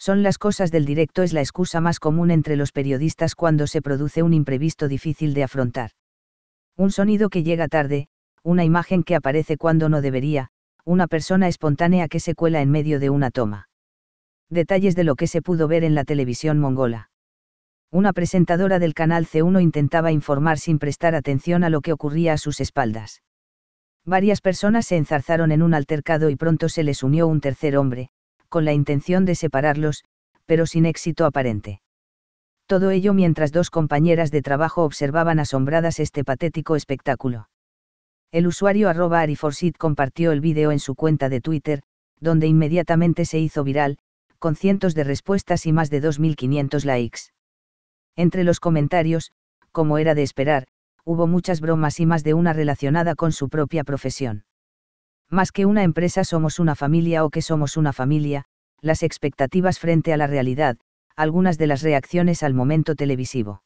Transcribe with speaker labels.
Speaker 1: Son las cosas del directo es la excusa más común entre los periodistas cuando se produce un imprevisto difícil de afrontar. Un sonido que llega tarde, una imagen que aparece cuando no debería, una persona espontánea que se cuela en medio de una toma. Detalles de lo que se pudo ver en la televisión mongola. Una presentadora del canal C1 intentaba informar sin prestar atención a lo que ocurría a sus espaldas. Varias personas se enzarzaron en un altercado y pronto se les unió un tercer hombre, con la intención de separarlos, pero sin éxito aparente. Todo ello mientras dos compañeras de trabajo observaban asombradas este patético espectáculo. El usuario arroba Ariforsit compartió el vídeo en su cuenta de Twitter, donde inmediatamente se hizo viral, con cientos de respuestas y más de 2.500 likes. Entre los comentarios, como era de esperar, hubo muchas bromas y más de una relacionada con su propia profesión. Más que una empresa somos una familia o que somos una familia, las expectativas frente a la realidad, algunas de las reacciones al momento televisivo.